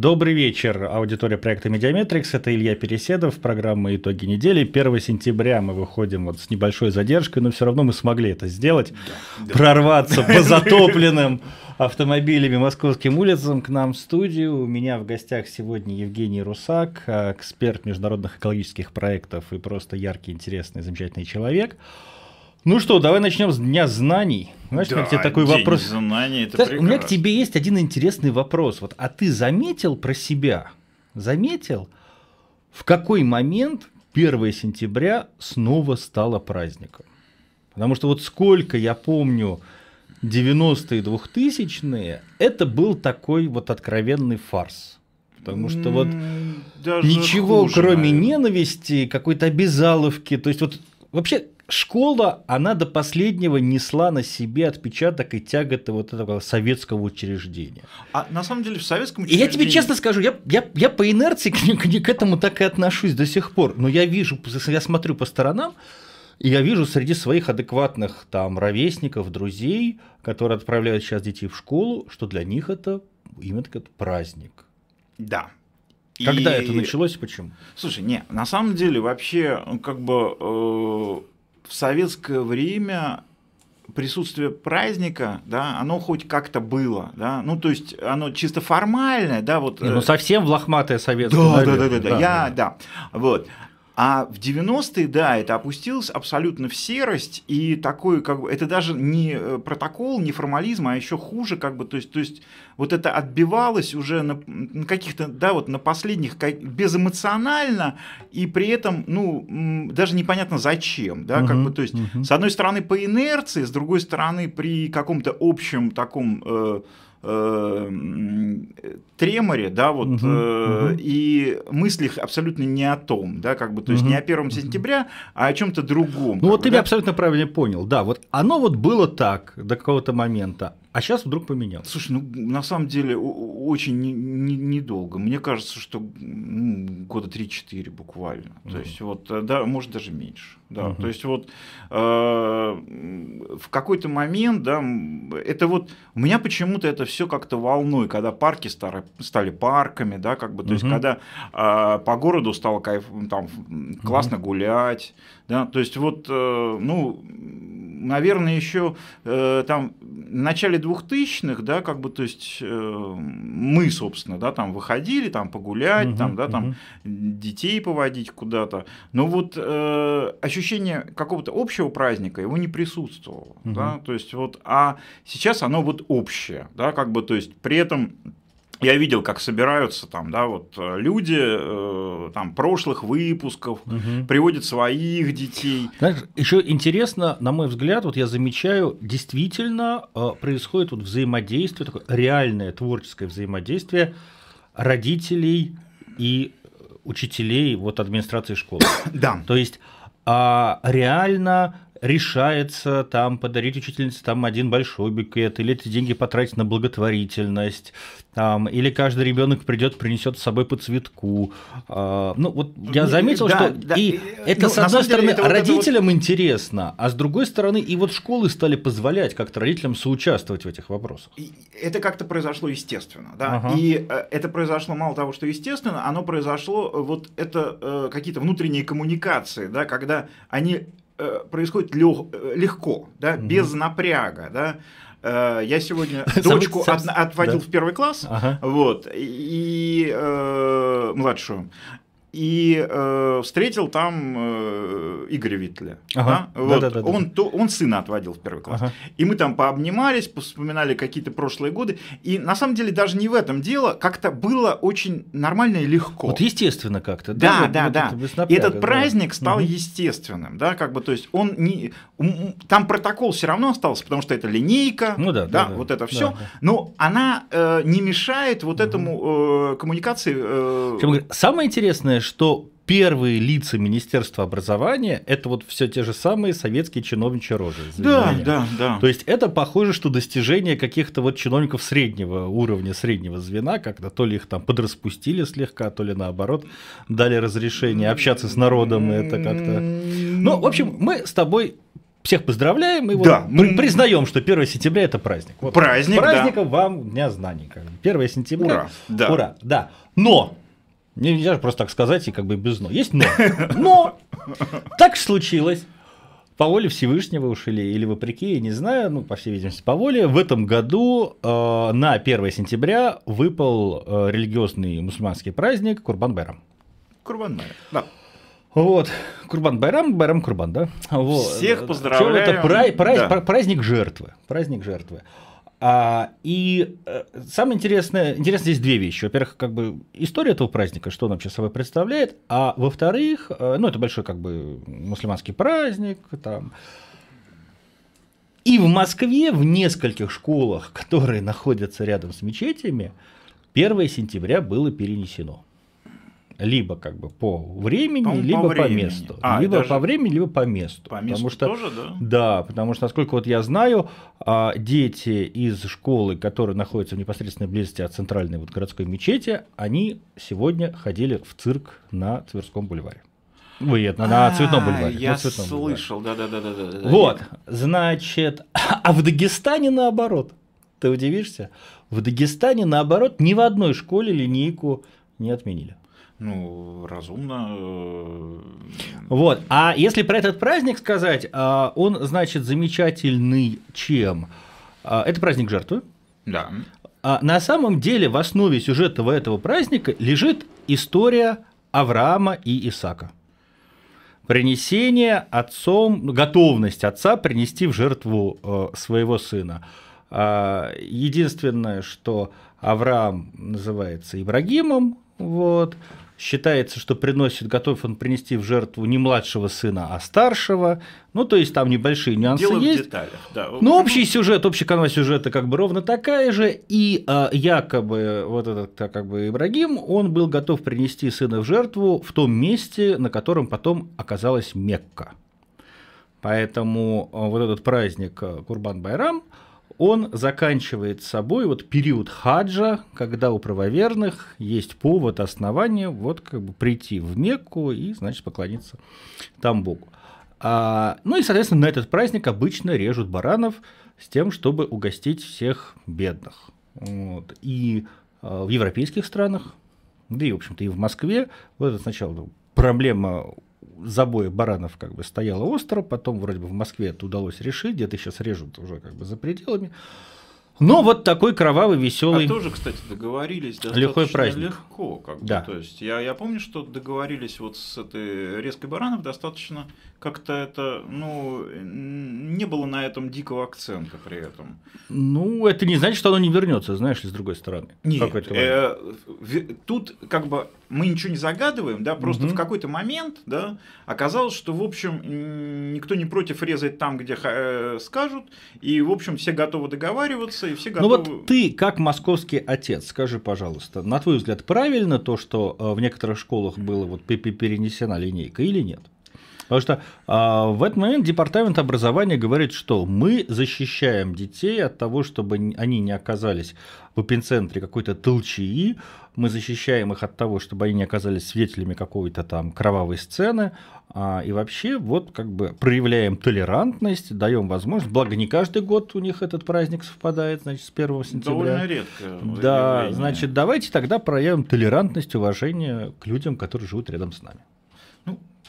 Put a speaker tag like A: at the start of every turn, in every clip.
A: Добрый вечер, аудитория проекта Медиаметрикс. Это Илья Переседов, программа «Итоги недели». 1 сентября мы выходим вот с небольшой задержкой, но все равно мы смогли это сделать. Да, прорваться да. по затопленным автомобилями московским улицам к нам в студию. У меня в гостях сегодня Евгений Русак, э, эксперт международных экологических проектов и просто яркий, интересный, замечательный человек. Человек. Ну что, давай начнем с Дня знаний. Знаешь, да, у меня к тебе такой день вопрос. Знаний, это Знаешь, у меня к тебе есть один интересный вопрос. Вот, а ты заметил про себя? Заметил, в какой момент 1 сентября снова стало праздником? Потому что вот сколько я помню 90-е, 2000-е, это был такой вот откровенный фарс. Потому что вот Даже ничего, хуже, кроме наверное. ненависти, какой-то обязаловки, то есть вот вообще школа, она до последнего несла на себе отпечаток и тяготы вот этого советского учреждения.
B: А на самом деле в советском учреждении... И я тебе честно
A: скажу, я, я, я по инерции к, к, к этому так и отношусь до сих пор, но я вижу, я смотрю по сторонам, и я вижу среди своих адекватных там ровесников, друзей, которые отправляют сейчас детей в школу, что для них это именно этот праздник. Да, когда и... это началось и почему? Слушай, не, на
B: самом деле вообще как бы э, в советское время присутствие праздника, да, оно хоть как-то было, да, ну то есть оно чисто формальное, да, вот. Не, э, ну
A: совсем в лохматое советское. Да, да, да, да, да, я,
B: да, вот. А в 90-е, да, это опустилось абсолютно в серость, и такой, как бы, это даже не э, протокол, не формализм, а еще хуже, как бы, то есть, то есть вот это отбивалось уже на, на каких-то, да, вот на последних, как, безэмоционально, и при этом, ну, даже непонятно зачем, да, угу, как бы, то есть, угу. с одной стороны, по инерции, с другой стороны, при каком-то общем таком... Э, Э, э, треморе, да, вот, угу, э, угу. и мыслях абсолютно не о том, да, как бы, то есть угу. не о первом сентября, а о чем-то другом. Ну вот бы, ты да? меня
A: абсолютно правильно понял, да, вот оно вот было так до какого-то момента, а сейчас вдруг поменял. Слушай, ну
B: на самом деле очень недолго. Не, не Мне кажется, что ну, года 3-4 буквально. Угу. То есть вот, э, да, может даже меньше. Да. Угу. То есть вот э, в какой-то момент, да, это вот у меня почему-то это все как-то волной, когда парки стали, стали парками, да, как бы, то угу. есть когда э, по городу стало кайф, там классно угу. гулять, да, то есть вот, э, ну наверное, еще э, там в начале 2000-х, да, как бы, то есть э, мы, собственно, да, там выходили, там погулять, угу, там, да, угу. там детей поводить куда-то, но вот э, ощущение какого-то общего праздника его не присутствовало, угу. да, то есть вот, а сейчас оно вот общее, да, как бы, то есть при этом я видел, как собираются там, да, вот э, люди э, там прошлых выпусков, угу. приводят своих детей.
A: еще интересно, на мой взгляд, вот я замечаю, действительно э, происходит вот взаимодействие, такое реальное творческое взаимодействие родителей и учителей вот администрации школы. Да. То есть а, реально решается там подарить учительнице там один большой букет, или эти деньги потратить на благотворительность, там, или каждый ребенок придет, принесет с собой по цветку. А, ну, вот я ну, заметил, да, что да, и да. Ну, это, ну, с одной стороны, это родителям вот... интересно, а с другой стороны, и вот школы стали позволять как-то родителям соучаствовать в этих вопросах. И
B: это как-то произошло естественно, да, ага. и э, это произошло мало того, что естественно, оно произошло, э, вот это э, какие-то внутренние коммуникации, да, когда они Э, происходит лег, э, легко, да, угу. без напряга, да. Э, я сегодня дочку сам, сам, от, отводил да. в первый класс, ага. вот, и э, младшую, и э, встретил там э, Игоря Витле. Ага. Да? Вот. он, То, он сына отводил в первый класс. Ага. И мы там пообнимались, вспоминали какие-то прошлые годы. И на самом деле даже не в этом дело, как-то было очень нормально и легко.
A: Вот естественно как-то. Да, да, да. Вот, да. Это напряга, Этот праздник стал угу. естественным,
B: да, как бы, то есть он не, там протокол все равно остался, потому что это линейка, ну да, да, да, да
A: вот это все, да, да.
B: но она э, не мешает вот угу. этому э, коммуникации. Э...
A: Самое интересное Единственное, что первые лица Министерства образования это вот все те же самые советские чиновничьи рожи. Да, меня. да, да. То есть это похоже, что достижение каких-то вот чиновников среднего уровня, среднего звена, когда то ли их там подраспустили слегка, то ли наоборот дали разрешение общаться с народом, и это как-то... Ну, в общем, мы с тобой всех поздравляем и да. вот признаем, что 1 сентября это праздник. Вот. Праздник, Праздником да. вам Дня знаний. 1 сентября. Ура. Да. Ура, да. Но Нельзя же просто так сказать и как бы без «но». Есть «но». Но так случилось. По воле Всевышнего уж или, или вопреки, я не знаю, ну, по всей видимости, по воле, в этом году э, на 1 сентября выпал э, религиозный мусульманский праздник Курбан-Байрам. Курбан-Байрам, да. Вот, Курбан-Байрам, Байрам-Курбан, да? Вот. Всех поздравляем. Чего это пра- пра- да. праздник жертвы, праздник жертвы. Э, а, и а, самое интересное, интересно здесь две вещи. Во-первых, как бы история этого праздника, что он вообще собой представляет, а во-вторых, а, ну это большой как бы мусульманский праздник, там. И в Москве в нескольких школах, которые находятся рядом с мечетями, 1 сентября было перенесено либо как бы по времени, по либо по, времени. по месту. А, либо даже... по времени, либо по месту. По месту потому что, тоже, да? Да, потому что, насколько вот я знаю, а, дети из школы, которые находятся в непосредственной близости от центральной вот городской мечети, они сегодня ходили в цирк на Тверском бульваре. Нет, на, на а, Цветном бульваре. Я цветном
B: слышал, да-да-да. Вот,
A: значит, а в Дагестане наоборот. Ты удивишься? В Дагестане, наоборот, ни в одной школе линейку не отменили.
B: Ну, разумно. Э,
A: вот. А если про этот праздник сказать, а, он, значит, замечательный чем? А, это праздник жертвы. Да. А на самом деле в основе сюжета этого праздника лежит история Авраама и Исака. Принесение отцом, готовность отца принести в жертву э, своего сына. А, единственное, что Авраам называется Ибрагимом, вот считается, что приносит, готов он принести в жертву не младшего сына, а старшего. Ну, то есть там небольшие нюансы Дело есть. В
B: деталях, да. Но ну, общий
A: сюжет, общая канва сюжета как бы ровно такая же, и а, якобы вот этот как бы Ибрагим, он был готов принести сына в жертву в том месте, на котором потом оказалась Мекка. Поэтому а, вот этот праздник а, Курбан-Байрам – он заканчивает собой вот период хаджа, когда у правоверных есть повод, основание вот как бы прийти в Мекку и, значит, поклониться там Богу. А, ну и, соответственно, на этот праздник обычно режут баранов с тем, чтобы угостить всех бедных. Вот. И а, в европейских странах, да и, в общем-то, и в Москве, вот это сначала проблема забоя баранов как бы стояло остро, потом вроде бы в Москве это удалось решить, где-то сейчас режут уже как бы за пределами. Но ну, вот такой кровавый, веселый. А тоже,
B: кстати, договорились достаточно праздник. легко. Как да. То есть я, я помню, что договорились вот с этой резкой баранов достаточно как-то это, ну, не было на этом дикого акцента при этом.
A: Ну, это не значит, что оно не вернется, знаешь ли, с другой стороны. Нет, э,
B: тут как бы мы ничего не загадываем, да, просто угу. в какой-то момент, да, оказалось, что, в общем, никто не против резать там, где э, скажут, и, в общем, все готовы договариваться, и все готовы... Ну
A: вот ты, как московский отец, скажи, пожалуйста, на твой взгляд, правильно то, что э, в некоторых школах было вот перенесена линейка или нет? Потому что а, в этот момент департамент образования говорит, что мы защищаем детей от того, чтобы они не оказались в эпицентре какой-то толчии, мы защищаем их от того, чтобы они не оказались свидетелями какой-то там кровавой сцены, а, и вообще вот как бы проявляем толерантность, даем возможность, благо не каждый год у них этот праздник совпадает, значит, с 1 сентября. Довольно редко. Да, значит, давайте тогда проявим толерантность, уважение к людям, которые живут рядом с нами.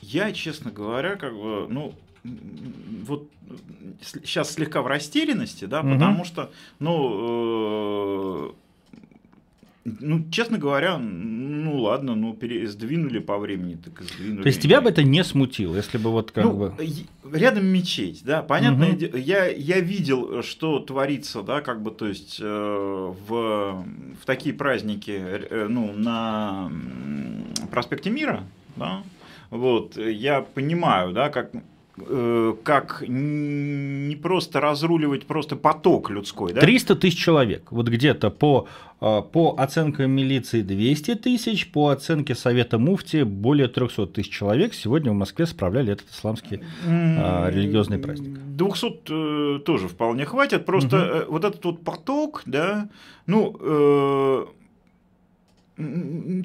B: Я, честно говоря, как бы, ну, вот сейчас слегка в растерянности, да, угу. потому что, ну, э, ну, честно говоря, ну ладно, ну пере, сдвинули по времени, так и сдвинули. То есть тебя
A: бы это не смутило, если бы вот как ну, бы.
B: Рядом мечеть, да, понятно. Угу. Я я видел, что творится, да, как бы, то есть э, в в такие праздники, э, ну на проспекте Мира, да вот, я понимаю, да, как э, как не просто разруливать просто поток людской. Да? 300
A: тысяч человек. Вот где-то по, э, по оценкам милиции 200 тысяч, по оценке Совета Муфти более 300 тысяч человек сегодня в Москве справляли этот исламский э, религиозный праздник.
B: 200 э, тоже вполне
A: хватит. Просто угу. вот этот вот
B: поток, да, ну... Э,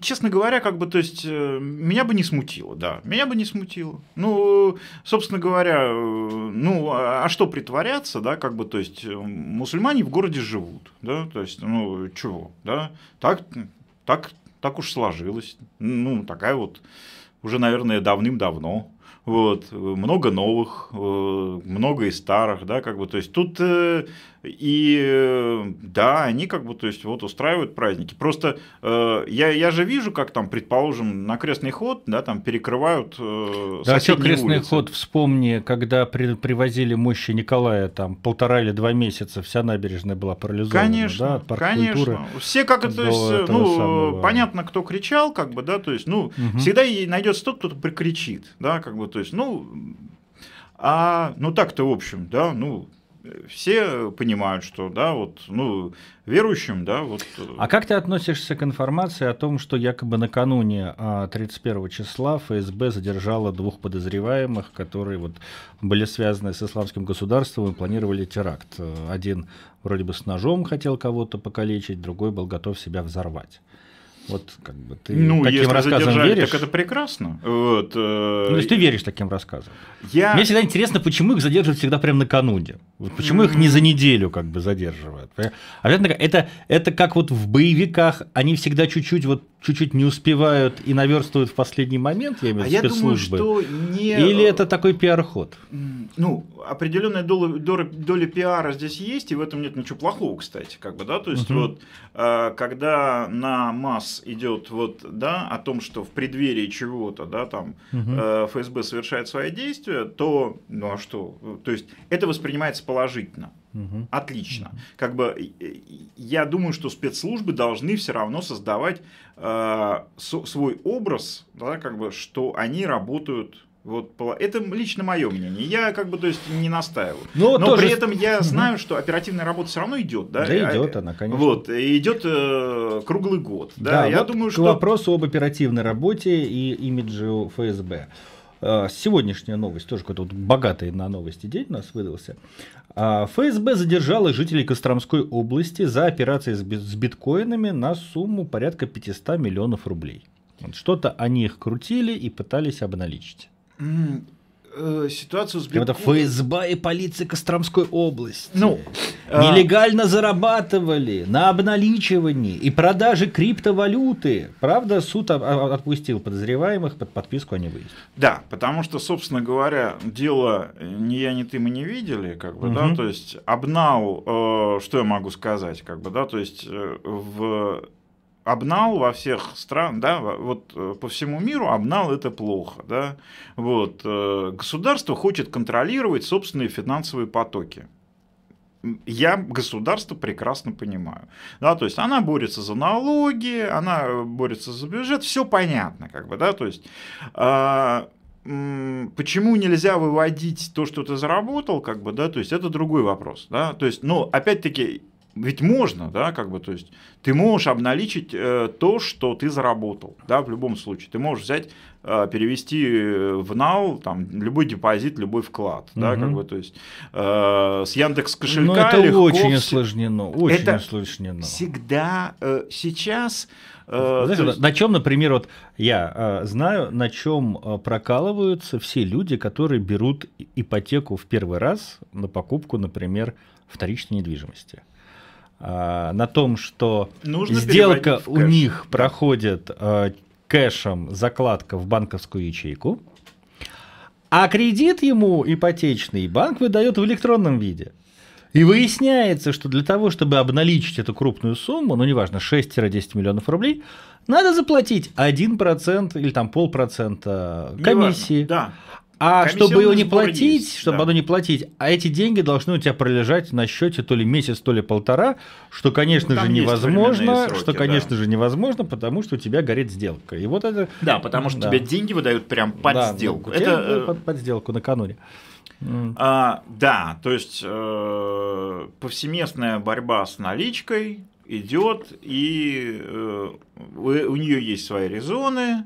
B: честно говоря, как бы, то есть, э, меня бы не смутило, да, меня бы не смутило. Ну, собственно говоря, э, ну, а, а что притворяться, да, как бы, то есть, э, мусульмане в городе живут, да, то есть, ну, чего, да, так, так, так уж сложилось, ну, такая вот, уже, наверное, давным-давно, вот, много новых, много и старых, да, как бы, то есть, тут и э, да, они как бы, то есть, вот устраивают праздники. Просто э, я, я же вижу, как там, предположим, на крестный ход, да, там перекрывают э, Да, вообще а крестный улицы.
A: ход, вспомни, когда при, привозили мощи Николая, там, полтора или два месяца вся набережная была парализована. Конечно, да, парк конечно. Культуры Все как это, то есть, ну, самого...
B: понятно, кто кричал, как бы, да, то есть, ну, угу. всегда найдется тот, кто-то прикричит, да, как бы, то есть, ну, а, ну так-то, в общем, да, ну, все понимают, что, да, вот, ну, верующим, да, вот. Э, а как
A: ты относишься к информации о том, что якобы накануне 31 а, числа ФСБ задержала двух подозреваемых, которые вот были связаны с исламским государством и планировали теракт? Э, один вроде бы с ножом хотел кого-то покалечить, другой был готов себя взорвать. Вот как бы ты ну, таким рассказам веришь. Так
B: это прекрасно. Вот, э... Ну, то есть ты
A: веришь таким рассказам. Я... Мне всегда интересно, почему их задерживают всегда прямо накануне. Вот почему их не за неделю как бы задерживают. А это, это как вот в боевиках они всегда чуть-чуть вот чуть-чуть не успевают и наверстывают в последний момент, я имею в а виду, а спецслужбы. Я думаю, что не... Или это такой пиар-ход?
B: Ну, определенная доля, доля, доля пиара здесь есть, и в этом нет ничего плохого, кстати, как бы, да, то есть угу. вот э, когда на масс идет вот, да, о том, что в преддверии чего-то, да, там угу. ФСБ совершает свои действия, то, ну а что, то есть это воспринимается положительно. Угу. Отлично. Угу. Как бы я думаю, что спецслужбы должны все равно создавать э, свой образ, да, как бы, что они работают вот, это лично мое мнение. Я как бы, то есть, не настаиваю. Ну, Но тоже... при этом я знаю, что оперативная работа все равно идет, да? Да, а, идет она, конечно. Вот, э, идет э, круглый год. Да, да я вот думаю, что... К
A: вопросу об оперативной работе и имиджу ФСБ. Э, сегодняшняя новость, тоже какой-то вот богатый на новости день у нас выдался. Э, ФСБ задержала жителей Костромской области за операции с биткоинами на сумму порядка 500 миллионов рублей. что-то они их крутили и пытались обналичить. Э, ситуацию с Белковым... Это ФСБ и полиция Костромской области. Ну, а- Нелегально а... зарабатывали на обналичивании и продаже криптовалюты. Правда, суд отпустил подозреваемых, под подписку они выяснили. Да, потому что, собственно говоря,
B: дело ни я, ни ты мы не видели, как бы, угу. да, то есть обнал, э, что я могу сказать, как бы, да, то есть э, в обнал во всех странах, да, вот э, по всему миру обнал это плохо, да, вот, э, государство хочет контролировать собственные финансовые потоки. Я государство прекрасно понимаю. Да, то есть она борется за налоги, она борется за бюджет, все понятно, как бы, да, то есть э, почему нельзя выводить то, что ты заработал, как бы, да, то есть это другой вопрос, да, то есть, ну, опять-таки, ведь можно, да, как бы, то есть ты можешь обналичить э, то, что ты заработал, да, в любом случае. Ты можешь взять, э, перевести э, в НАУ, там, любой депозит, любой
A: вклад, угу. да, как бы,
B: то есть э, с Яндекс кошелька Но ну, это легко... очень
A: осложнено, очень это осложнено. всегда э, сейчас... Э, Знаешь, есть... На чем, например, вот я э, знаю, на чем э, прокалываются все люди, которые берут ипотеку в первый раз на покупку, например, вторичной недвижимости а, на том, что Нужно сделка у них проходит а, кэшем закладка в банковскую ячейку, а кредит ему ипотечный банк выдает в электронном виде. И выясняется, что для того, чтобы обналичить эту крупную сумму, ну неважно, 6-10 миллионов рублей, надо заплатить 1% или там полпроцента комиссии. да. А чтобы его не платить, есть, чтобы да. оно не платить, а эти деньги должны у тебя пролежать на счете то ли месяц, то ли полтора, что, ну, конечно ну, же, невозможно, сроки, что, конечно да. же, невозможно, потому что у тебя горит сделка. И вот это. Да, потому что да. тебе деньги выдают прям под да, сделку. Это э, под, под сделку накануне. Mm.
B: А, да, то есть э, повсеместная борьба с наличкой идет, и э, у, у нее есть свои резоны,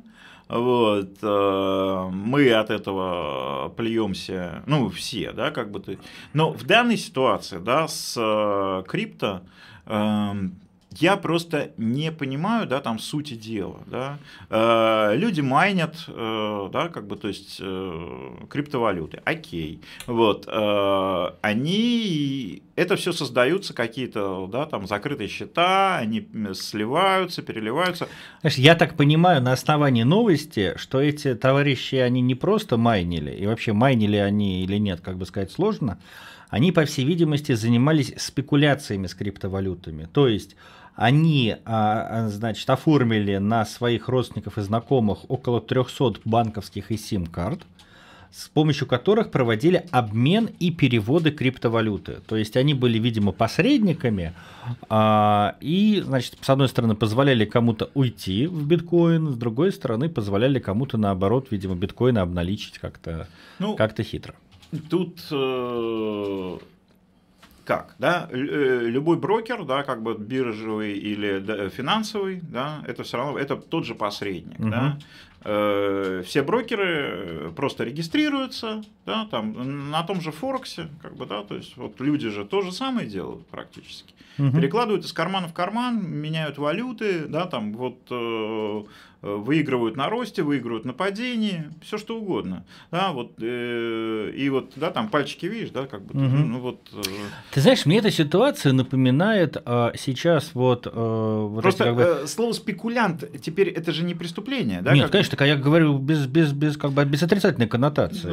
B: вот. Э, мы от этого плюемся, ну, все, да, как бы ты. Но в данной ситуации, да, с э, крипто эм, я просто не понимаю, да, там сути дела, да. Э, люди майнят, э, да, как бы, то есть э, криптовалюты, окей, вот. Э, они это все создаются какие-то, да, там закрытые счета, они сливаются, переливаются.
A: Знаешь, я так понимаю на основании новости, что эти товарищи они не просто майнили и вообще майнили они или нет, как бы сказать сложно они, по всей видимости, занимались спекуляциями с криптовалютами. То есть они, а, а, значит, оформили на своих родственников и знакомых около 300 банковских и сим-карт, с помощью которых проводили обмен и переводы криптовалюты. То есть они были, видимо, посредниками а, и, значит, с одной стороны позволяли кому-то уйти в биткоин, с другой стороны позволяли кому-то, наоборот, видимо, биткоины обналичить как-то ну, как хитро.
B: Тут э, как, да, э, любой брокер, да, как бы биржевый или финансовый, да, это все равно, это тот же посредник, угу. да, э, все брокеры э, просто регистрируются, да, там на том же Форексе, как бы, да, то есть вот люди же то же самое делают практически, угу. перекладывают из кармана в карман, меняют валюты, да, там вот Э, выигрывают на росте, выигрывают на падении, все что угодно. Да, вот, э, и вот, да, там пальчики видишь, да, как бы, угу. ну вот. Э...
A: Ты знаешь, мне эта ситуация напоминает а, сейчас вот... А, вот Просто эти, как бы... Э,
B: слово спекулянт теперь это же не преступление,
A: да? Нет, как... конечно, так, я говорю без, без, без, как бы, без отрицательной коннотации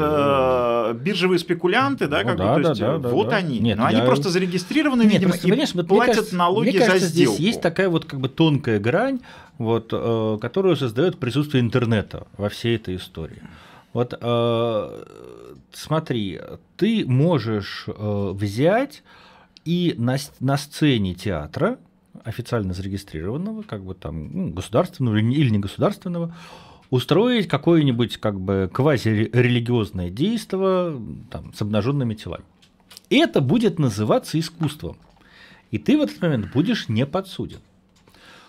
B: биржевые спекулянты, да, ну, как да, бы, то есть, да, да, вот да, они. Нет, Но я... они просто зарегистрированы, Нет, видимо, ну, понимаешь, и вот, платят мне кажется, налоги мне кажется, за сделку. Здесь есть
A: такая вот как бы тонкая грань, вот, э, которую создает присутствие интернета во всей этой истории. Вот э, смотри, ты можешь э, взять и на, на сцене театра, официально зарегистрированного, как бы там ну, государственного или не государственного, устроить какое-нибудь как бы квазирелигиозное действо там, с обнаженными телами. И это будет называться искусством. И ты в этот момент будешь не подсуден.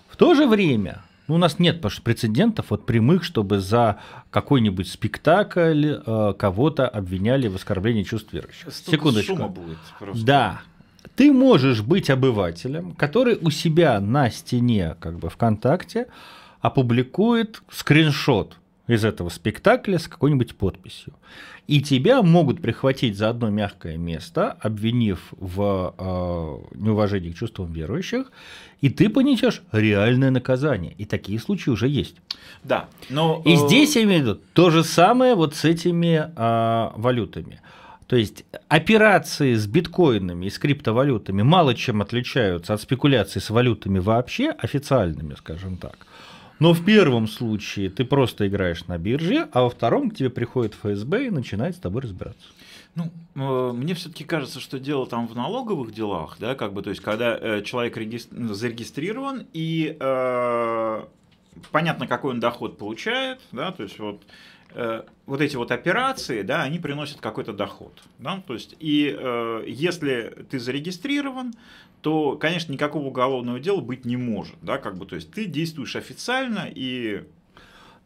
A: В то же время, ну, у нас нет прецедентов вот прямых, чтобы за какой-нибудь спектакль э, кого-то обвиняли в оскорблении чувств верующих. Тут Секундочку. Шума будет
B: просто. Да.
A: Ты можешь быть обывателем, который у себя на стене, как бы ВКонтакте, опубликует скриншот из этого спектакля с какой-нибудь подписью. И тебя могут прихватить за одно мягкое место, обвинив в э, неуважении к чувствам верующих, и ты понесешь реальное наказание. И такие случаи уже есть. Да.
B: Но, и э, здесь я
A: имею в виду то же самое вот с этими э, валютами. То есть операции с биткоинами и с криптовалютами мало чем отличаются от спекуляций с валютами вообще, официальными, скажем так. Но в первом случае ты просто играешь на бирже, а во втором к тебе приходит ФСБ и начинает с тобой разбираться.
B: Ну, э, мне все-таки кажется, что дело там в налоговых делах, да, как бы, то есть, когда э, человек зарегистрирован и э, понятно, какой он доход получает, да, то есть вот Э, вот эти вот операции, да, они приносят какой-то доход, да, то есть и э, если ты зарегистрирован, то, конечно, никакого уголовного дела быть не может, да, как бы, то есть ты действуешь официально и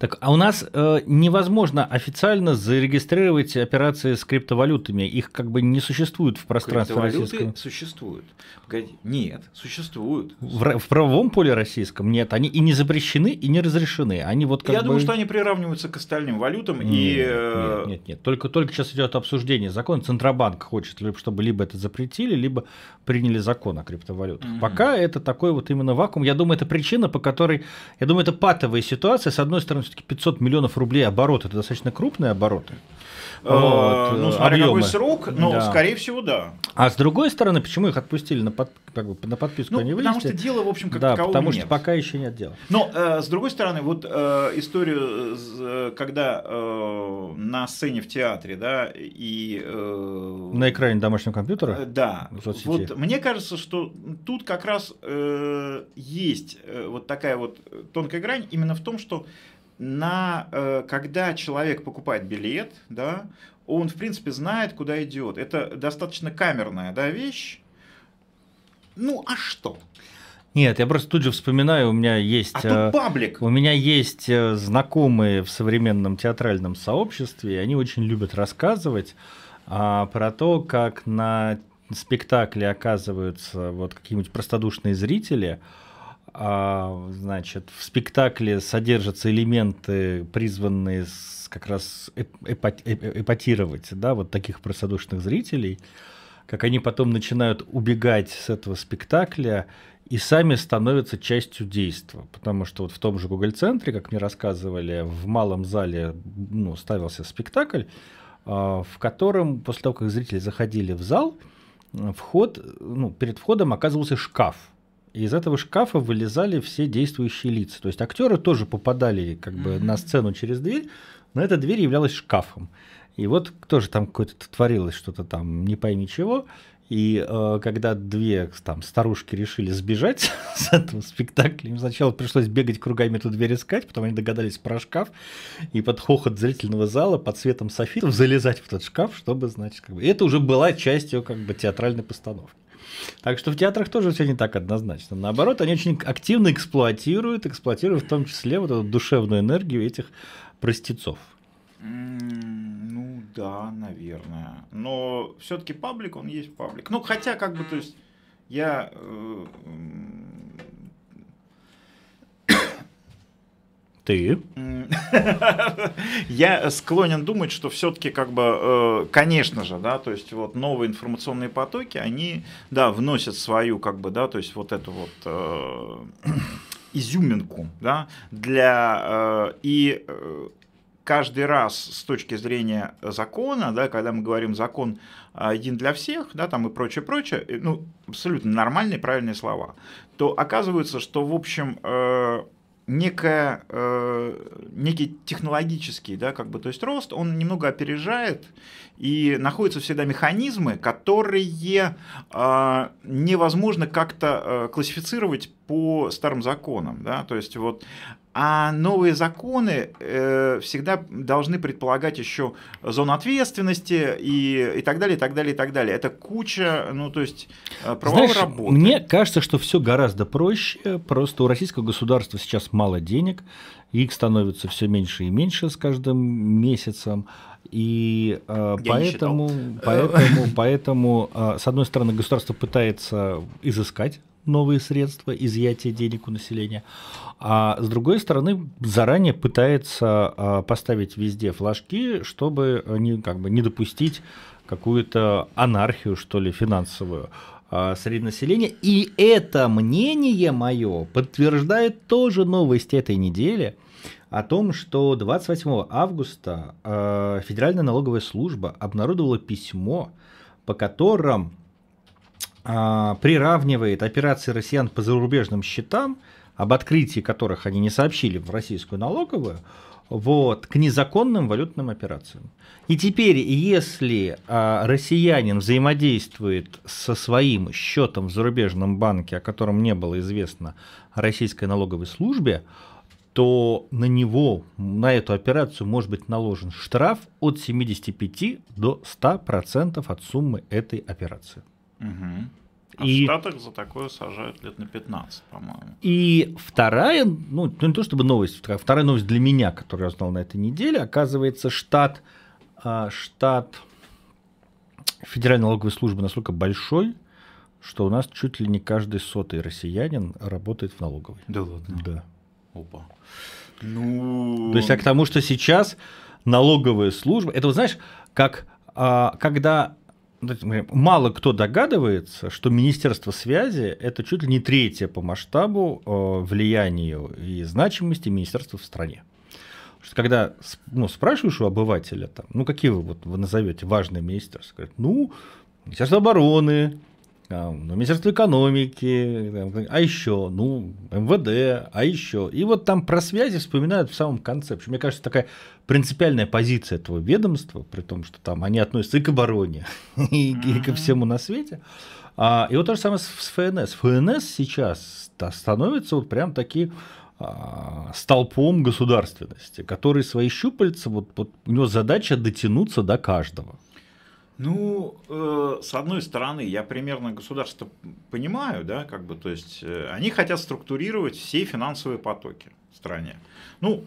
A: так, а у нас э, невозможно официально зарегистрировать операции с криптовалютами. Их как бы не существует в пространстве Криптовалюты российском.
B: существуют. Погоди. Нет,
A: существуют. В, в правовом поле российском нет. Они и не запрещены, и не разрешены. Они вот как Я бы... думаю, что они приравниваются к остальным валютам. Нет, и... Э, нет, нет, нет. Только, только сейчас идет обсуждение. закона, Центробанк хочет, чтобы либо это запретили, либо приняли закон о криптовалютах. mm Пока это такой вот именно вакуум. Я думаю, это причина, по которой... Я думаю, это патовая ситуация. С одной стороны, все-таки 500 миллионов рублей оборот, это достаточно крупные обороты.
B: Э, вот, э, ну, смотря объемы. какой срок, но, да. скорее всего, да.
A: А с другой стороны, почему их отпустили на, под, как бы, на подписку? Ну, они потому вылезли? что дело, в общем, как да, такового потому нет. что пока еще нет дела.
B: Но, э, с другой стороны, вот э, историю, э, когда э, на сцене в театре, да, и...
A: Э, на экране домашнего компьютера? Э, да. Вот
B: мне кажется, что тут как раз э, есть э, вот такая вот тонкая грань именно в том, что на, э, когда человек покупает билет, да, он, в принципе, знает, куда идет. Это достаточно камерная да, вещь. Ну, а что?
A: Нет, я просто тут же вспоминаю, у меня есть... А тут э, паблик. У меня есть э, знакомые в современном театральном сообществе, и они очень любят рассказывать а, про то, как на спектакле оказываются вот какие-нибудь простодушные зрители, а, значит, в спектакле содержатся элементы, призванные с, как раз эпат, э, э, эпатировать, да, вот таких простодушных зрителей, как они потом начинают убегать с этого спектакля и сами становятся частью действа. Потому что вот в том же Google центре как мне рассказывали, в малом зале ну, ставился спектакль, а, в котором после того, как зрители заходили в зал, вход, ну, перед входом оказывался шкаф – и из этого шкафа вылезали все действующие лица. То есть актеры тоже попадали как бы mm-hmm. на сцену через дверь, но эта дверь являлась шкафом. И вот тоже там какое-то творилось что-то там, не пойми чего. И э, когда две там старушки решили сбежать с этого спектакля, им сначала пришлось бегать кругами эту дверь искать, потом они догадались про шкаф и под хохот зрительного зала, под светом софитов залезать в этот шкаф, чтобы, значит, как бы... И это уже была частью как бы театральной постановки. Так что в театрах тоже все не так однозначно. Наоборот, они очень активно эксплуатируют, эксплуатируют в том числе вот эту душевную энергию этих простецов.
B: Ну да, наверное. Но все-таки паблик, он есть паблик. Ну хотя, как бы, то есть, я э, Ты? Я склонен думать, что все-таки, как бы, э, конечно же, да, то есть вот новые информационные потоки, они, да, вносят свою, как бы, да, то есть вот эту вот э, изюминку, да, для э, и каждый раз с точки зрения закона, да, когда мы говорим закон один для всех, да, там и прочее, прочее, ну, абсолютно нормальные, правильные слова, то оказывается, что, в общем, некая э, некий технологический, да, как бы, то есть рост, он немного опережает, и находятся всегда механизмы, которые э, невозможно как-то э, классифицировать по старым законам, да, то есть вот а новые законы э, всегда должны предполагать еще зону ответственности и, и так далее, и так далее, и так далее. Это куча, ну то есть э, правовой Знаешь, работы. Мне
A: кажется, что все гораздо проще. Просто у российского государства сейчас мало денег, их становится все меньше и меньше с каждым месяцем. И э, поэтому, поэтому, поэтому, поэтому, э, с одной стороны, государство пытается изыскать новые средства изъятия денег у населения, а с другой стороны заранее пытается а, поставить везде флажки, чтобы они как бы, не допустить какую-то анархию, что ли, финансовую а, среди населения. И это мнение мое подтверждает тоже новость этой недели о том, что 28 августа а, Федеральная налоговая служба обнародовала письмо, по которым а, приравнивает операции россиян по зарубежным счетам, об открытии которых они не сообщили в российскую налоговую, вот, к незаконным валютным операциям. И теперь, если а, россиянин взаимодействует со своим счетом в зарубежном банке, о котором не было известно российской налоговой службе, то на него, на эту операцию может быть наложен штраф от 75 до 100% от суммы этой операции. Угу.
B: и... А в за такое сажают лет на 15, по-моему.
A: И вторая, ну, ну, не то чтобы новость, вторая новость для меня, которую я узнал на этой неделе, оказывается, штат, а, штат Федеральной налоговой службы настолько большой, что у нас чуть ли не каждый сотый россиянин работает в налоговой. Да ладно? Да. Опа. Ну... То есть, а к тому, что сейчас налоговая служба... Это, вот, знаешь, как а, когда мало кто догадывается, что Министерство связи это чуть ли не третье по масштабу, э, влиянию и значимости министерства в стране. что когда ну, спрашиваешь у обывателя, там, ну какие вы, вот, вы назовете важные министерства, говорят, ну, Министерство обороны, ну, Министерство экономики, а еще, ну, МВД, а еще. И вот там про связи вспоминают в самом конце. Причем, мне кажется, такая принципиальная позиция этого ведомства, при том, что там они относятся и к обороне, и, и ко всему на свете. А, и вот то же самое с ФНС. ФНС сейчас становится вот прям такие а, столпом государственности, который свои щупальца, вот, вот у него задача дотянуться до каждого.
B: Ну, э, с одной стороны, я примерно государство понимаю, да, как бы, то есть э, они хотят структурировать все финансовые потоки в стране. Ну,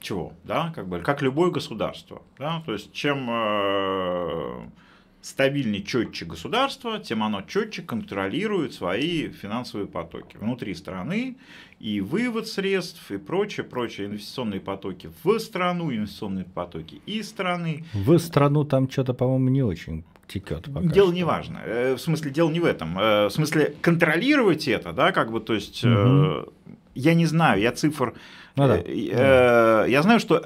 B: чего, да, как бы, как любое государство, да, то есть чем э, стабильнее, четче государство, тем оно четче контролирует свои финансовые потоки внутри страны и вывод средств и прочее, прочее, инвестиционные потоки
A: в страну, инвестиционные потоки из страны. В страну там что-то, по-моему, не очень текет. Пока дело
B: что. не важно. Э, в смысле, дело не в этом. Э, в смысле, контролировать это, да, как бы, то есть, угу. я не знаю, я цифр... Ну, да. я знаю, что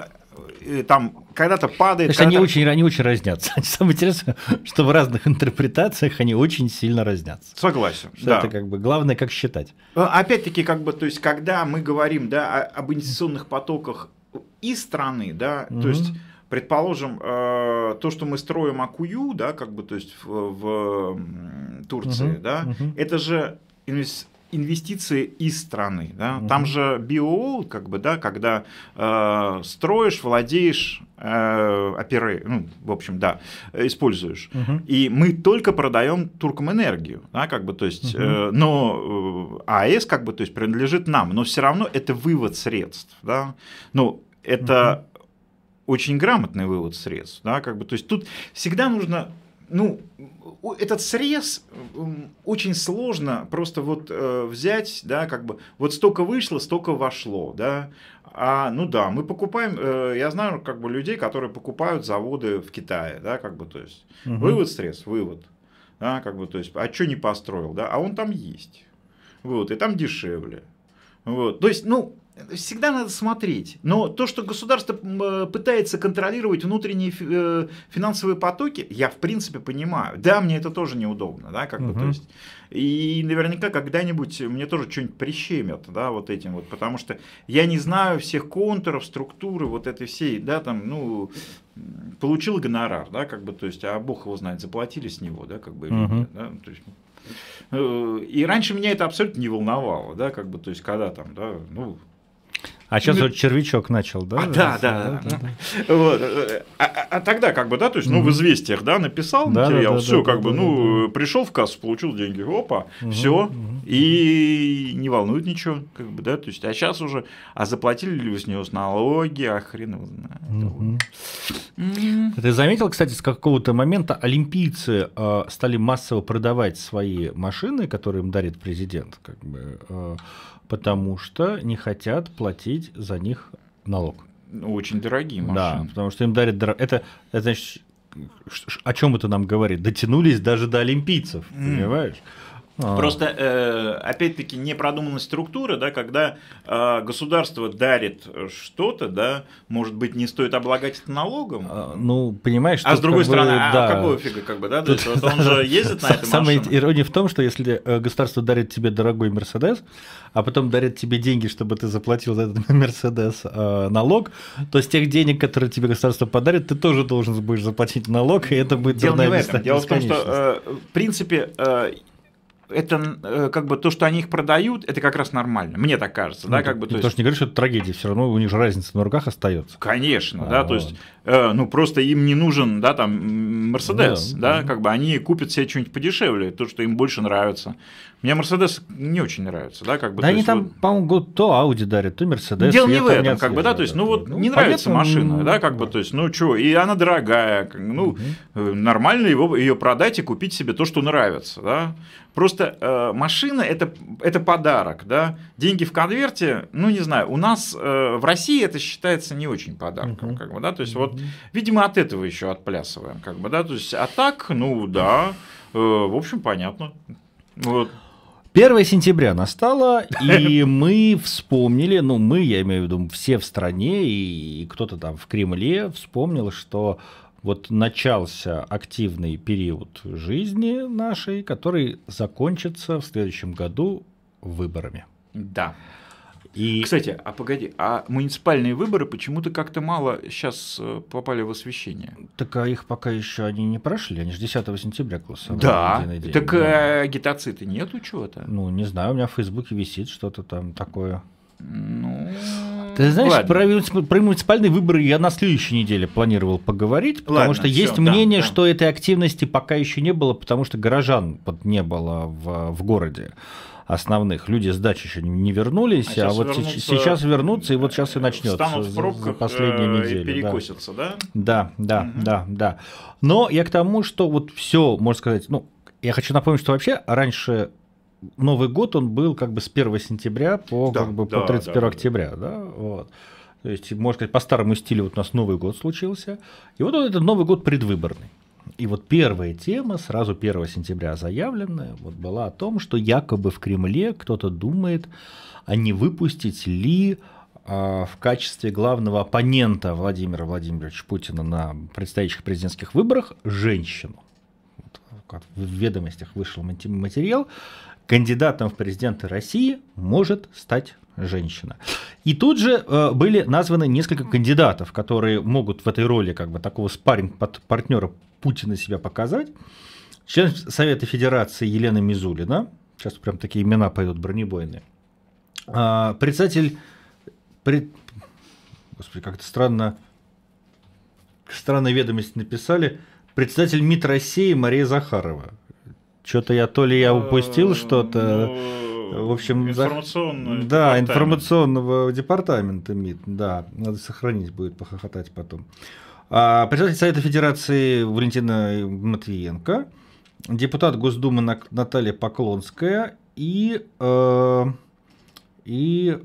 B: там когда-то падает. Когда они очень,
A: они очень разнятся. Самое интересное, что в разных интерпретациях они очень сильно разнятся. Согласен. Что да. Это как бы главное, как считать.
B: Э, опять-таки, как бы, то есть, когда мы говорим, да, об инвестиционных потоках и страны, да, угу. то есть Предположим, э, то, что мы строим Акую, да, как бы, то есть в, в Турции, угу, да, угу. это же инвес инвестиции из страны. Да? Угу. Там же биоол, как бы, да, когда э, строишь, владеешь э, оперы, ну, в общем, да, используешь. Угу. И мы только продаем энергию, да, как бы, то есть, угу. э, но э, АЭС, как бы, то есть, принадлежит нам, но все равно это вывод средств, да, ну, это угу. очень грамотный вывод средств, да, как бы, то есть, тут всегда нужно ну, этот срез очень сложно просто вот э, взять, да, как бы, вот столько вышло, столько вошло, да, а, ну да, мы покупаем, э, я знаю, как бы, людей, которые покупают заводы в Китае, да, как бы, то есть, угу. вывод срез, вывод, да, как бы, то есть, а что не построил, да, а он там есть, вот, и там дешевле, вот, то есть, ну, всегда надо смотреть. Но то, что государство э, пытается контролировать внутренние э, финансовые потоки, я в принципе понимаю. Да, мне это тоже неудобно, да, как угу. бы, то есть. И наверняка когда-нибудь мне тоже что-нибудь прищемят, да, вот этим вот, потому что я не знаю всех контуров, структуры вот этой всей, да, там, ну, получил гонорар, да, как бы, то есть, а бог его знает, заплатили с него, да, как бы, угу. да, ну, то есть, э, и раньше меня это абсолютно не волновало, да, как бы, то есть, когда там, да, ну,
A: а сейчас ну, вот червячок начал, да? А, да, да. да.
B: А, а, а, тогда как бы, да, то есть, ну, в известиях, да, написал да, материал, все, как бы, ну, пришел в кассу, получил деньги, опа, все, и не волнует ничего, как бы, да, то есть, а сейчас уже, а заплатили ли вы с него налоги, а хрен его знает.
A: А ты заметил, кстати, с какого-то момента олимпийцы стали массово продавать свои машины, которые им дарит президент, как бы, потому что не хотят платить платить за них налог. Очень дорогие машины. Да, потому что им дарят... Дор... Это, это значит, о чем это нам говорит? Дотянулись даже до олимпийцев, mm. понимаешь? А. Просто,
B: э, опять-таки, непродуманность структура, да, когда а, государство дарит что-то, да, может быть, не стоит облагать это налогом.
A: А, ну, понимаешь, что. А с другой стороны, бы, а да. какого фига, как бы, да, Тут, то есть, вот он же ездит на этой Самая ирония в том, что если э, государство дарит тебе дорогой Мерседес, а потом дарит тебе деньги, чтобы ты заплатил за этот Мерседес а, налог, то с тех денег, которые тебе государство подарит, ты тоже должен будешь заплатить налог, и это будет Дело не в этом. Дело в том, что,
B: э, в принципе, это э, как бы то, что они их продают, это как раз нормально. Мне так кажется, ну, да, как бы. То, то есть...
A: не говоришь, что это трагедия, все равно у них же разница на руках остается.
B: Конечно, а, да, вот. то есть Э, ну просто им не нужен, да, там, Мерседес, да, да, да, как бы они купят себе что-нибудь подешевле, то, что им больше нравится. Мне Мерседес не очень нравится, да, как бы. Да они там,
A: вот... по-моему, год то Ауди дарят, то Мерседес. Дело не в этом, не как бы,
B: да, то есть, ну вот ну, не понятно, нравится машина, ну, да, как бы, то есть, ну что, и она дорогая, ну угу. нормально его, ее продать и купить себе то, что нравится, да. Просто э, машина это, это подарок, да. Деньги в конверте, ну не знаю, у нас э, в России это считается не очень подарком, угу. как бы, да, то есть вот Видимо, от этого еще отплясываем, как бы, да, то есть, а так, ну да, э, в общем, понятно. Вот.
A: 1 сентября настало, и мы вспомнили, ну мы, я имею в виду, все в стране, и кто-то там в Кремле вспомнил, что вот начался активный период жизни нашей, который закончится в следующем году выборами. Да. И... Кстати, а погоди, а муниципальные выборы почему-то как-то
B: мало сейчас э, попали в освещение.
A: Так а их пока еще они не прошли, они же 10 сентября голосовали. Да, день. так да. Э,
B: агитации-то нету чего-то.
A: Ну, не знаю, у меня в Фейсбуке висит что-то там такое. Ну... Ты знаешь, про, про муниципальные выборы я на следующей неделе планировал поговорить, потому Ладно, что всё, есть да, мнение, да. что этой активности пока еще не было, потому что горожан не было в, в городе основных. Люди с дач еще не вернулись, а, а вот вернутся, сейчас вернутся, и вот сейчас и э, начнется. Станут в пробках за последние э, недели, и перекосятся, да? Да, да, угу. да, да. Но я к тому, что вот все, можно сказать, ну, я хочу напомнить, что вообще раньше Новый год он был как бы с 1 сентября по, да, как бы, да, по 31 да, октября, да, да вот. То есть, можно сказать, по старому стилю вот у нас Новый год случился. И вот, вот этот Новый год предвыборный. И вот первая тема, сразу 1 сентября заявленная, вот была о том, что якобы в Кремле кто-то думает, а не выпустить ли а, в качестве главного оппонента Владимира Владимировича Путина на предстоящих президентских выборах женщину. Вот, в ведомостях вышел материал. Кандидатом в президенты России может стать женщина. И тут же э, были названы несколько кандидатов, которые могут в этой роли как бы такого спаринг партнера Путина себя показать. Член Совета Федерации Елена Мизулина, сейчас прям такие имена пойдут бронебойные, а, председатель, пред, господи, как-то странно, странная ведомость написали, председатель МИД России Мария Захарова. Что-то я, то ли я упустил что-то. Э, ну, В общем, информационного да, департамент. информационного департамента МИД, да, надо сохранить будет, похохотать потом. А, председатель Совета Федерации Валентина Матвиенко, депутат Госдумы Наталья Поклонская и, э, и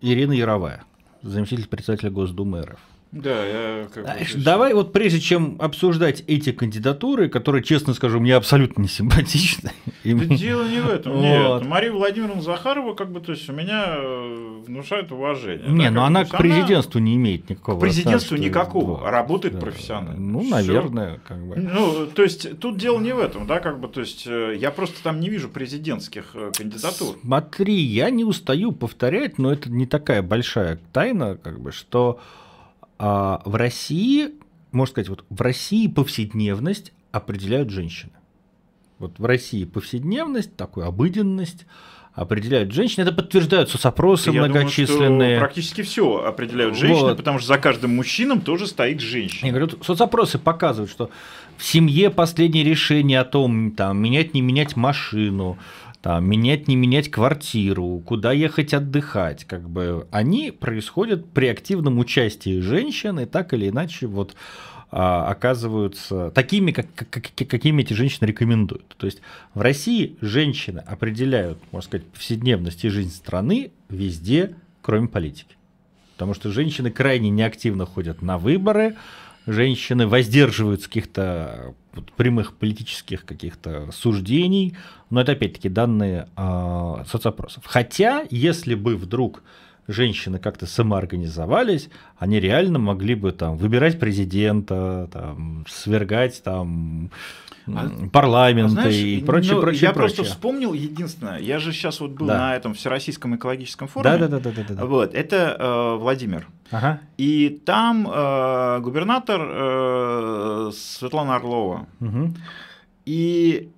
A: Ирина Яровая, заместитель председателя Госдумы РФ. Да, я как Значит, Давай вот прежде чем обсуждать эти кандидатуры, которые, честно скажу, мне абсолютно не симпатичны. дело не в этом. Вот. Нет,
B: Мария Владимировна Захарова, как бы, то есть, у меня э, внушает уважение. Не, но ну она к президентству
A: не имеет никакого. К президентству
B: никакого. работает профессионально. Ну, наверное, как бы. Ну, то есть, тут дело не в этом, да, как бы, то есть, э, я просто там не вижу президентских э, кандидатур.
A: Смотри, я не устаю повторять, но это не такая большая тайна, как бы, что а в России, можно сказать, вот в России повседневность определяют женщины. Вот в России повседневность, такую обыденность определяют женщины. Это подтверждаются сопросы Я многочисленные. Думаю, что
B: практически все определяют женщины, вот. потому что за каждым мужчином тоже стоит женщина.
A: Я говорю, соцопросы показывают, что в семье последнее решение о том, там, менять, не менять машину, там, менять, не менять квартиру, куда ехать отдыхать, как бы, они происходят при активном участии женщины, так или иначе, вот, а, оказываются такими, как, как, какими эти женщины рекомендуют. То есть в России женщины определяют, можно сказать, повседневность и жизнь страны везде, кроме политики. Потому что женщины крайне неактивно ходят на выборы, женщины воздерживаются каких-то э, прямых политических каких-то суждений, но это опять-таки данные э, соцопросов. Хотя, если бы вдруг женщины как-то самоорганизовались, они реально могли бы там выбирать президента, там, свергать там а, парламенты а знаешь, и прочее, ну, прочее. Я прочее. просто
B: вспомнил единственное, я же сейчас вот был да. на этом всероссийском экологическом форуме. Да, да, да, да, да. да. Вот это э, Владимир. Ага. И там э, губернатор э, Светлана Орлова. Угу. И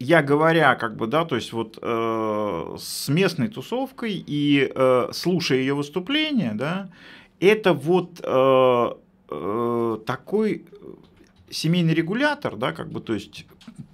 B: я говоря, как бы, да, то есть вот э, с местной тусовкой и э, слушая ее выступление, да, это вот э, э, такой семейный регулятор, да, как бы, то есть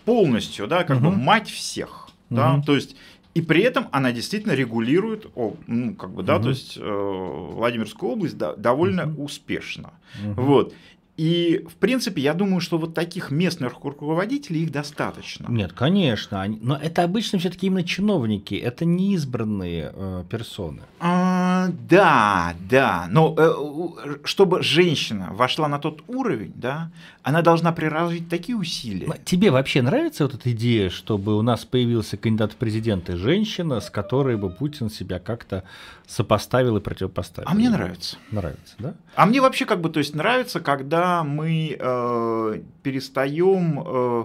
B: полностью, да, как угу. бы мать всех, угу. да, то есть и при этом она действительно регулирует, ну, как бы, да, то есть э, Владимирскую область да, довольно угу. успешно, угу. вот. И, в принципе, я думаю, что вот таких местных руководителей их достаточно.
A: Нет, конечно, но это обычно все-таки именно чиновники, это не избранные э, персоны. А, да, да. Но
B: э, чтобы женщина вошла на тот уровень, да, она должна приложить такие
A: усилия. Тебе вообще нравится вот эта идея, чтобы у нас появился кандидат в президенты женщина, с которой бы Путин себя как-то сопоставил и противопоставил? А мне нравится. Нравится, да?
B: А мне вообще как бы, то есть нравится, когда мы э, перестаем э,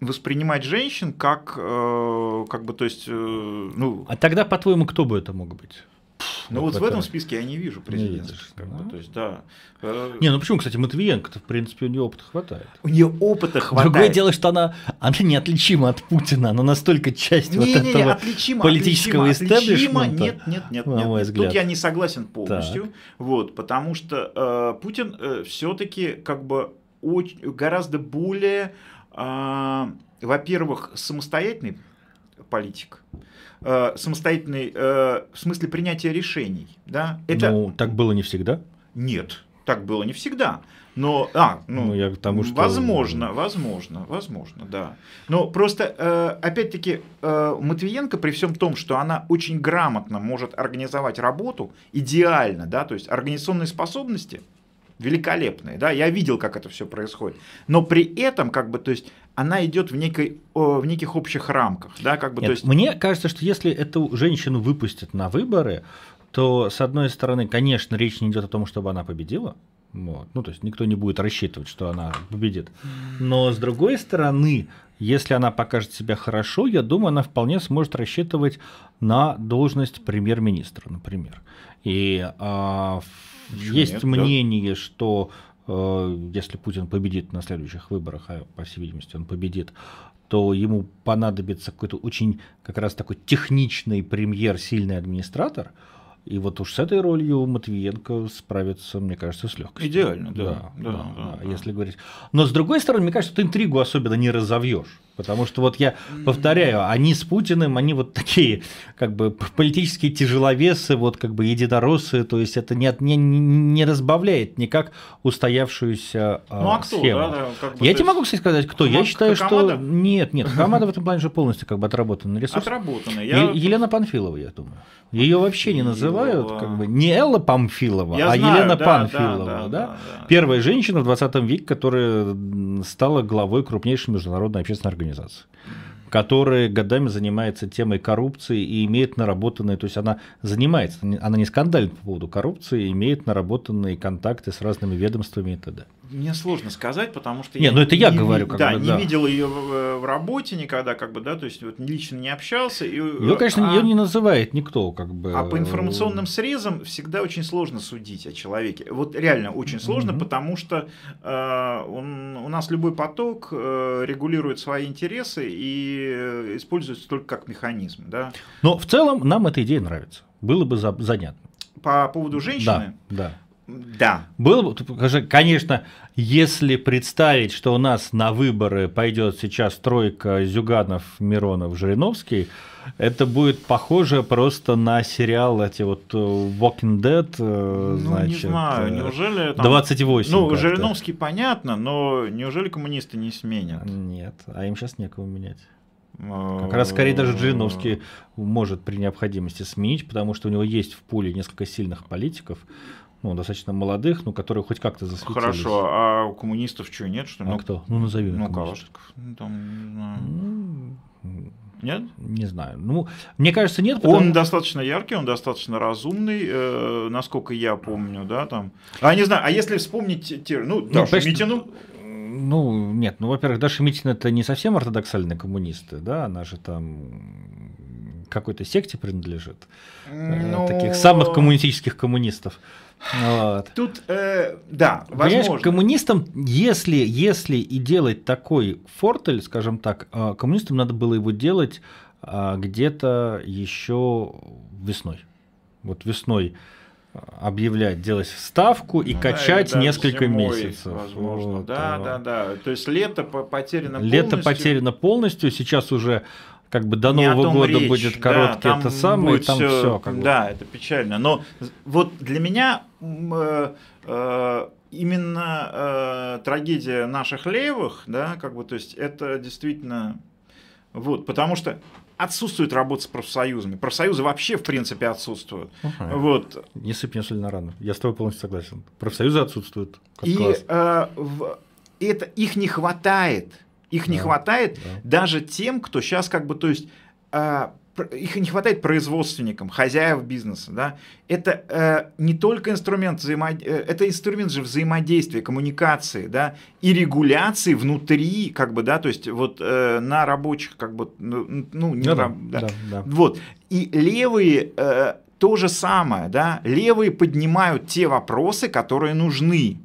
B: воспринимать женщин как, э, как бы, то есть, э,
A: ну. А тогда по-твоему, кто бы это мог быть? Ну вот, в этом
B: списке я не вижу президента. Не То есть, да. Не, ну
A: почему, кстати, Матвиенко-то, в принципе, у нее опыта хватает. У нее опыта хватает. Другое дело, что она, она неотличима от Путина, она настолько часть не, вот не, этого не, отличима, политического отличима, истеблишмента. Нет, нет, нет, на мой взгляд. Тут я не
B: согласен полностью, так. вот, потому что э, Путин э, все-таки как бы очень, гораздо более, э, во-первых, самостоятельный политик э, самостоятельной, э, в смысле принятия решений. Да?
A: Это... Ну, так было не всегда?
B: Нет, так было не всегда.
A: Но, а, ну, ну я к тому, что... возможно,
B: возможно, возможно, да. Но просто, э, опять-таки, э, Матвиенко, при всем том, что она очень грамотно может организовать работу, идеально, да, то есть организационные способности – великолепные, да, я видел, как это все происходит, но при этом, как бы, то есть, она идет в, некой, в неких общих рамках, да, как бы, Нет, то есть... Мне
A: кажется, что если эту женщину выпустят на выборы, то, с одной стороны, конечно, речь не идет о том, чтобы она победила, вот. Ну, то есть никто не будет рассчитывать, что она победит. Но с другой стороны, если она покажет себя хорошо, я думаю, она вполне сможет рассчитывать на должность премьер-министра, например. И э, еще Есть нет, мнение, да? что э, если Путин победит на следующих выборах, а по всей видимости он победит, то ему понадобится какой-то очень как раз такой техничный премьер, сильный администратор. И вот уж с этой ролью Матвиенко справится, мне кажется, с легкостью. Идеально, да. да, да, да, да, да. Если говорить. Но с другой стороны, мне кажется, ты интригу особенно не разовьешь. Потому что вот я повторяю, они с Путиным, они вот такие как бы политические тяжеловесы, вот как бы единороссы, то есть это не, не, не разбавляет никак устоявшуюся а, ну, а кто, схему. Да, да, как бы, я тебе могу, кстати, сказать, кто. Хамад, я считаю, что... Нет, нет, Хамада в этом плане же полностью как бы отработан ресурс. Отработана. Я... Елена Панфилова, я думаю. Ее вообще не называют, как бы, не Элла Памфилова, я а знаю, Елена да, Панфилова, да, да, да? Да, да? Первая женщина в 20 веке, которая стала главой крупнейшей международной общественной организации организация, которая годами занимается темой коррупции и имеет наработанные, то есть она занимается, она не скандалит по поводу коррупции, имеет наработанные контакты с разными ведомствами и т.д
B: мне сложно сказать, потому что нет, я ну это я не, говорю, как да, бы, не видел ее э, в, работе никогда, как бы, да, то есть вот лично не общался. Э, ее, конечно, а, ее не
A: называет никто, как бы. А по информационным
B: срезам всегда очень сложно судить о человеке. Вот реально очень сложно, mm-hmm. потому что э, он, у нас любой поток э, регулирует свои интересы и э, используется только как механизм, да.
A: Но в целом нам эта идея нравится. Было бы за, занятно.
B: По поводу женщины.
A: Да, да. Да. Было бы, конечно, если представить, что у нас на выборы пойдет сейчас тройка Зюганов, Миронов, Жириновский, это будет похоже просто на сериал эти вот э, Walking Dead, э, ну, не знаю, э, неужели... Там... 28. Ну, Жириновский
B: понятно, но неужели коммунисты не
A: сменят? Нет, а им сейчас некого менять. Как раз скорее даже Жириновский может при необходимости сменить, потому что у него есть в пуле несколько сильных политиков, ну, достаточно молодых, ну, которые хоть как-то засветились. Хорошо,
B: а у коммунистов что, нет, что ли? А ну, кто? Ну, назови. Ну, Калашников. Ну, там, не знаю.
A: Ну, нет? Не знаю. Ну, мне кажется, нет. Потому... Он
B: достаточно яркий, он достаточно разумный, э, насколько я помню, да,
A: там. А не знаю, а если
B: вспомнить те, ну, ну, Дашу ну, Митину.
A: Ну, нет, ну, во-первых, Даша Митина это не совсем ортодоксальные коммунисты, да, она же там какой-то секте принадлежит, э, ну... таких самых коммунистических коммунистов. Вот. Тут, э, да, возможно. Понимаешь, коммунистам, если, если и делать такой фортель, скажем так, э, коммунистам надо было его делать э, где-то еще весной. Вот весной объявлять, делать вставку и ну, качать и несколько зимой, месяцев. Возможно, вот, да,
B: да, да. То есть лето потеряно лето полностью. Лето потеряно
A: полностью. Сейчас уже как бы до Нового года речь. будет короткий да, это самое, там все. Как бы. Да,
B: это печально. Но вот для меня э, э, именно э, трагедия наших левых, да, как бы, то есть это действительно вот, потому что отсутствует работа с профсоюзами. Профсоюзы вообще, в принципе, отсутствуют. Ага. Ну, вот.
A: Не сыпь мне соль на рану. Я с тобой полностью согласен. Профсоюзы отсутствуют. Как и класс.
B: э, в, это, их не хватает. Их да, не хватает да. даже тем, кто сейчас как бы, то есть, а, их не хватает производственникам, хозяев бизнеса, да. Это э, не только инструмент взаимодействия, э, это инструмент же взаимодействия, коммуникации, да, и регуляции внутри, как бы, да, то есть вот э, на рабочих, как бы, ну, ну не ну да, раб, да. Да, да. Вот. И левые э, то же самое, да, левые поднимают те вопросы, которые нужны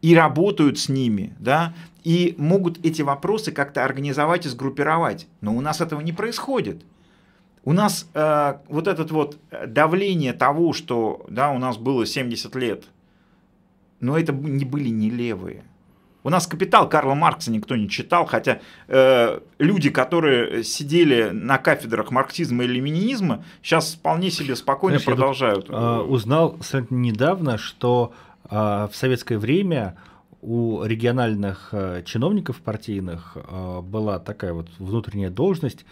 B: и работают с ними, да, и могут эти вопросы как-то организовать и сгруппировать. Но у нас этого не происходит. У нас э, вот это вот э, давление того, что да, у нас было 70 лет, но это не были не левые. У нас «Капитал» Карла Маркса никто не читал, хотя э, люди, которые сидели на кафедрах марксизма и ленинизма,
A: сейчас вполне себе спокойно Знаешь, продолжают. Я тут, э, а, узнал недавно, что э, в советское время у региональных э, чиновников партийных э, была такая вот внутренняя должность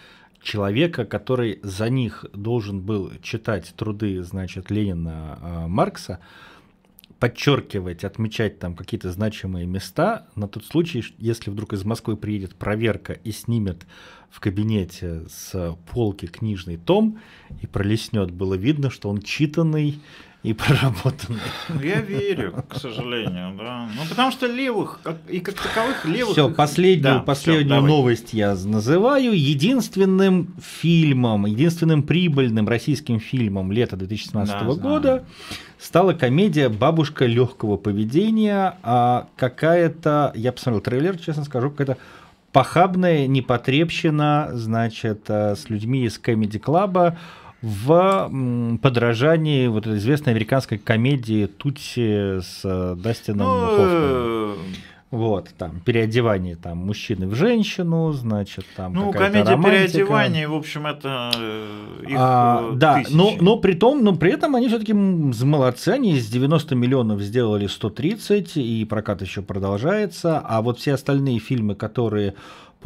A: человека, который за них должен был читать труды, значит, Ленина, э, Маркса, подчеркивать, отмечать там какие-то значимые места на тот случай, если вдруг из Москвы приедет проверка и снимет в кабинете с полки книжный том и пролеснет, было видно, что он читанный и проработанный. Ну, я
B: верю, к сожалению, да. Ну, потому что левых, как, и как таковых левых... Все,
A: последнюю, да, последнюю все, новость я называю. Единственным фильмом, единственным прибыльным российским фильмом лета 2017 да, года знаю. стала комедия «Бабушка легкого поведения». А какая-то, я посмотрел трейлер, честно скажу, какая-то похабная непотребщина, значит, э, с людьми из Comedy клаба в подражании вот этой известной американской комедии Тутси с э, Дастином ну, Вот, там, переодевание там мужчины в женщину, значит, там Ну, комедия романтика. переодевания,
B: в общем, это э, их а, э, Да, но,
A: но, при том, но при этом они все таки молодцы, они из 90 миллионов сделали 130, и прокат еще продолжается, а вот все остальные фильмы, которые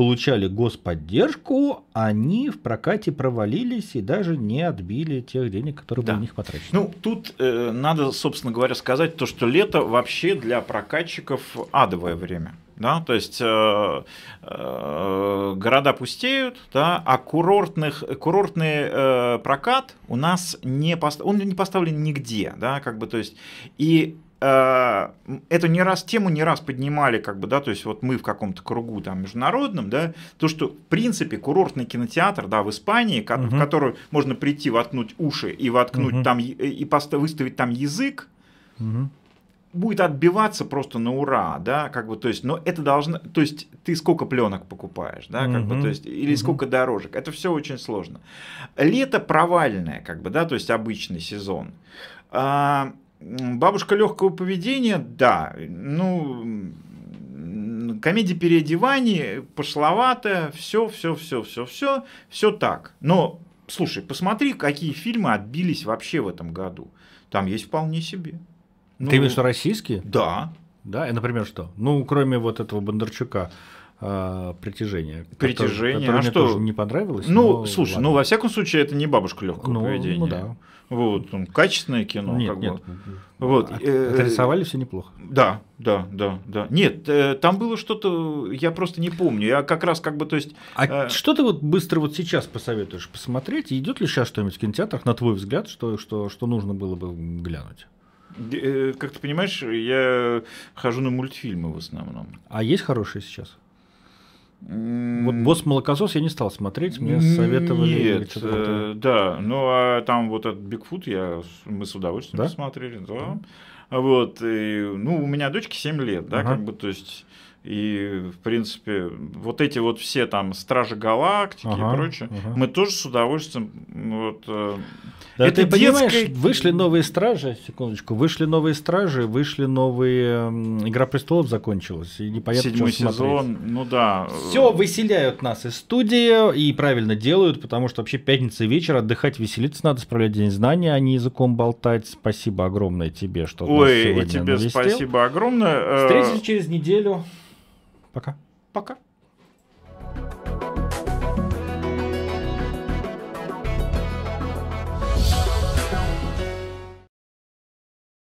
A: получали господдержку, они в прокате провалились и даже не отбили тех денег, которые да. были у них потрачены. Ну,
B: тут э, надо, собственно говоря, сказать то, что лето вообще для прокатчиков адовое время. Да, то есть э, э, города пустеют, да, а курортных, курортный э, прокат у нас не, пост... он не поставлен нигде, да, как бы, то есть, и Э, эту не раз тему не раз поднимали, как бы, да, то есть вот мы в каком-то кругу там международном, да, то, что в принципе курортный кинотеатр, да, в Испании, угу. в который можно прийти, воткнуть уши и воткнуть угу. там, и выставить там язык, угу будет отбиваться просто на ура, да, как бы, то есть, но это должно, то есть, ты сколько пленок покупаешь, да, как угу. бы, то есть, или угу. сколько дорожек, это все очень сложно. Лето провальное, как бы, да, то есть, обычный сезон. А, Бабушка легкого поведения, да. Ну, комедия переодеваний, пошловато, все, все, все, все, все, все так. Но, слушай, посмотри,
A: какие фильмы отбились вообще в этом году. Там есть вполне себе. Ну, Ты имеешь в ну, российские? Да. Да, и, например, что? Ну, кроме вот этого Бондарчука притяжение. А, притяжение. Которое, которое а мне что? тоже не понравилось. Ну, слушай, ладно. ну во
B: всяком случае это не бабушка легкого ну, поведения. Ну да. Вот, качественное кино. Нет, как нет. Бы. Вот. От, э, отрисовали все неплохо. Да, да, да, да. Нет, э, там было что-то, я просто не помню.
A: Я как раз как бы, то
B: есть. А э... что
A: ты вот быстро вот сейчас посоветуешь посмотреть? Идет ли сейчас что-нибудь в кинотеатрах, на твой взгляд, что, что, что нужно было бы глянуть?
B: Э, как ты
A: понимаешь, я хожу на мультфильмы в основном. А есть хорошие сейчас? Вот босс молокосос я не стал смотреть, мне советовали. Нет, э, да,
B: ну а там вот этот Бигфут я мы с удовольствием да? смотрели, да. mm Вот, и, ну, у меня дочке 7 лет, да, uh как бы, то есть и, в принципе, вот эти вот все там Стражи Галактики ага, и прочее, ага. мы тоже с удовольствием... Вот, э, да это ты детское... понимаешь, вышли
A: новые Стражи, секундочку, вышли новые Стражи, вышли новые... Игра Престолов закончилась, и непонятно, Седьмой что сезон, смотреть. ну да. Все выселяют нас из студии, и правильно делают, потому что вообще пятница вечер, отдыхать, веселиться надо, справлять День знания, а не языком болтать. Спасибо огромное тебе, что Ой, нас сегодня и тебе навестил. спасибо огромное. Э, Встретимся через неделю. Пока. Пока.